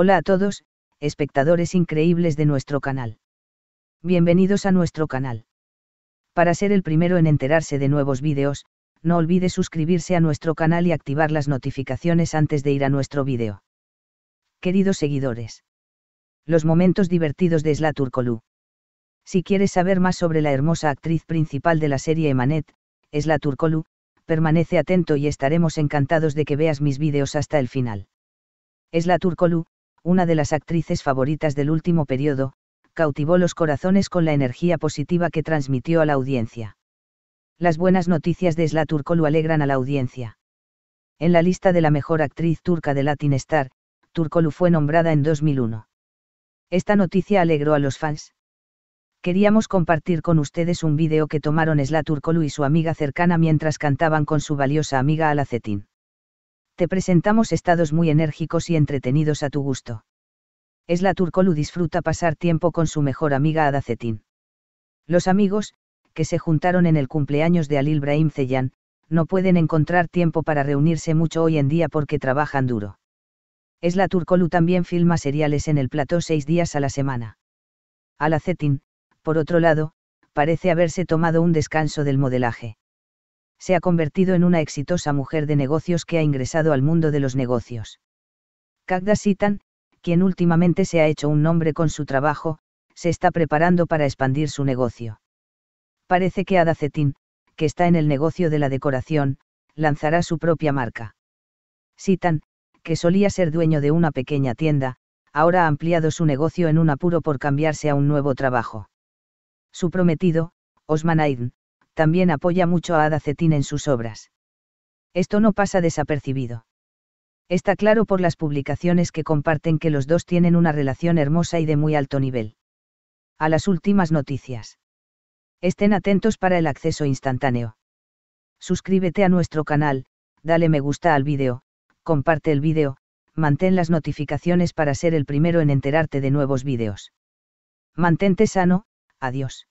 Hola a todos, espectadores increíbles de nuestro canal. Bienvenidos a nuestro canal. Para ser el primero en enterarse de nuevos vídeos, no olvide suscribirse a nuestro canal y activar las notificaciones antes de ir a nuestro vídeo. Queridos seguidores. Los momentos divertidos de Sla Turcolu. Si quieres saber más sobre la hermosa actriz principal de la serie Emanet, Sla Turcolu, permanece atento y estaremos encantados de que veas mis vídeos hasta el final. Sla Turcolu una de las actrices favoritas del último periodo, cautivó los corazones con la energía positiva que transmitió a la audiencia. Las buenas noticias de Esla Turkolu alegran a la audiencia. En la lista de la mejor actriz turca de Latin Star, Turkolu fue nombrada en 2001. Esta noticia alegró a los fans. Queríamos compartir con ustedes un vídeo que tomaron Esla Turkolu y su amiga cercana mientras cantaban con su valiosa amiga Alacetín te presentamos estados muy enérgicos y entretenidos a tu gusto. Esla Turcolu disfruta pasar tiempo con su mejor amiga Adacetin. Los amigos, que se juntaron en el cumpleaños de Alil Brahim no pueden encontrar tiempo para reunirse mucho hoy en día porque trabajan duro. Esla Turcolu también filma seriales en el plató seis días a la semana. Alacetin, por otro lado, parece haberse tomado un descanso del modelaje se ha convertido en una exitosa mujer de negocios que ha ingresado al mundo de los negocios. Cagda Sitan, quien últimamente se ha hecho un nombre con su trabajo, se está preparando para expandir su negocio. Parece que Ada que está en el negocio de la decoración, lanzará su propia marca. Sitan, que solía ser dueño de una pequeña tienda, ahora ha ampliado su negocio en un apuro por cambiarse a un nuevo trabajo. Su prometido, Osman también apoya mucho a Ada en sus obras. Esto no pasa desapercibido. Está claro por las publicaciones que comparten que los dos tienen una relación hermosa y de muy alto nivel. A las últimas noticias. Estén atentos para el acceso instantáneo. Suscríbete a nuestro canal, dale me gusta al vídeo, comparte el vídeo, mantén las notificaciones para ser el primero en enterarte de nuevos vídeos. Mantente sano, adiós.